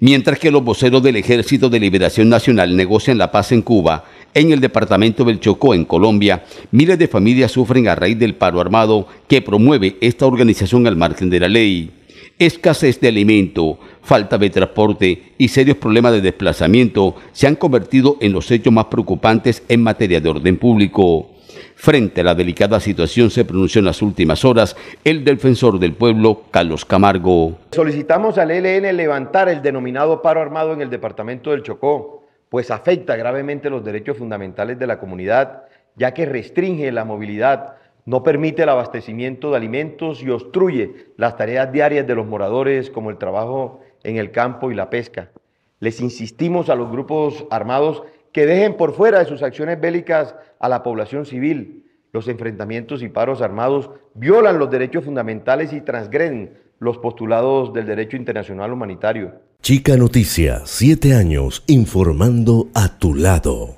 Mientras que los voceros del Ejército de Liberación Nacional negocian la paz en Cuba, en el departamento del Chocó, en Colombia, miles de familias sufren a raíz del paro armado que promueve esta organización al margen de la ley. Escasez de alimento, falta de transporte y serios problemas de desplazamiento se han convertido en los hechos más preocupantes en materia de orden público. Frente a la delicada situación se pronunció en las últimas horas el defensor del pueblo, Carlos Camargo. Solicitamos al ELN levantar el denominado paro armado en el departamento del Chocó, pues afecta gravemente los derechos fundamentales de la comunidad, ya que restringe la movilidad, no permite el abastecimiento de alimentos y obstruye las tareas diarias de los moradores como el trabajo en el campo y la pesca. Les insistimos a los grupos armados que dejen por fuera de sus acciones bélicas a la población civil. Los enfrentamientos y paros armados violan los derechos fundamentales y transgreden los postulados del derecho internacional humanitario. Chica Noticia, siete años informando a tu lado.